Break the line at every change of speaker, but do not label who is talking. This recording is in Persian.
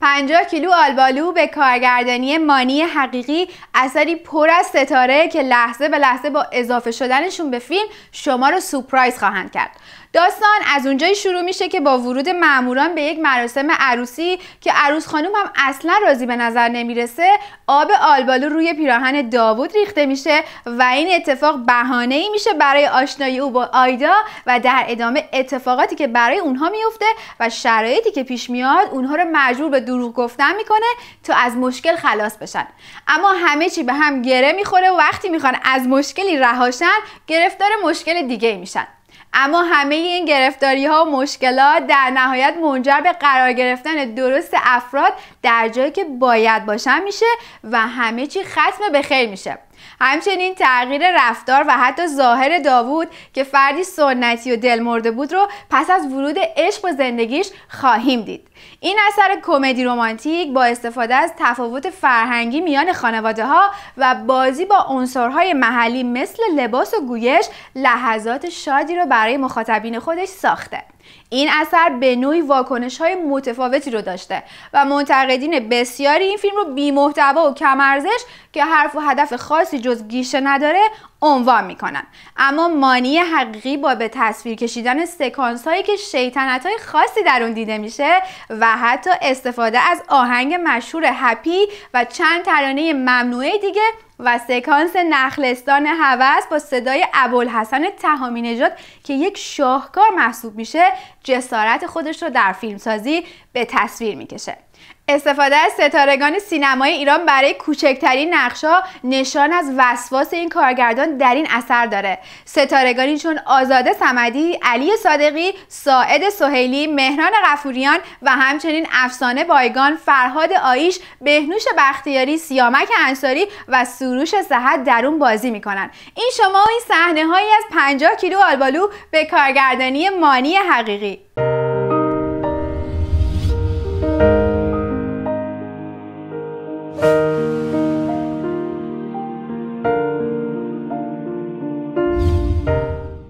50 کیلو آلبالو به کارگردانی مانی حقیقی اثری پر از ستاره که لحظه به لحظه با اضافه شدنشون به فیلم شما رو سورپرایز خواهند کرد داستان از اونجایی شروع میشه که با ورود معموران به یک مراسم عروسی که عروس خانوم هم اصلا راضی به نظر نمیرسه آب آلبالو روی پیراهن داوود ریخته میشه و این اتفاق بهانه ای میشه برای آشنایی او با آیدا و در ادامه اتفاقاتی که برای اونها میفته و شرایطی که پیش میاد اونها رو مجبور به دروغ گفتن میکنه تا از مشکل خلاص بشن اما همه چی به هم گره میخوره و وقتی میخوان از مشکلی رهاشن گرفتار مشکل دیگه میشن اما همه این گرفتاری ها و مشکلات در نهایت منجر به قرار گرفتن درست افراد در جایی که باید باشن میشه و همه چی ختم به خیر میشه همچنین تغییر رفتار و حتی ظاهر داوود که فردی سنتی و دل مرده بود رو پس از ورود عشق به زندگیش خواهیم دید این اثر کمدی رومانتیک با استفاده از تفاوت فرهنگی میان خانواده ها و بازی با عنصرهای محلی مثل لباس و گویش لحظات شادی رو برای مخاطبین خودش ساخته این اثر به نوعی واکنش های متفاوتی رو داشته و منتقدین بسیاری این فیلم رو بیمحتوا و کمارزش که حرف و هدف خاصی جز گیشه نداره عنوان میکنن اما مانی حقیقی با به تصویر کشیدن سکانس هایی که شیطنت های خاصی در اون دیده میشه و حتی استفاده از آهنگ مشهور هپی و چند ترانه ممنوعه دیگه و سکانس نخلستان هوس با صدای ابوالحسن تهامی نژاد که یک شاهکار محسوب میشه جسارت خودش رو در فیلمسازی به تصویر میکشه استفاده از ستارگان سینمای ایران برای کوچکترین نقشه نشان از وسواس این کارگردان در این اثر داره ستارگانی چون آزاده سمدی، علی صادقی ساعد سهیلی مهران غفوریان و همچنین افسانه بایگان فرهاد آیش بهنوش بختیاری سیامک انصاری و سروش صحت در اون بازی میکنن این شما و این صحنه هایی از 50 کیلو آلبالو به کارگردانی مانی حقیقی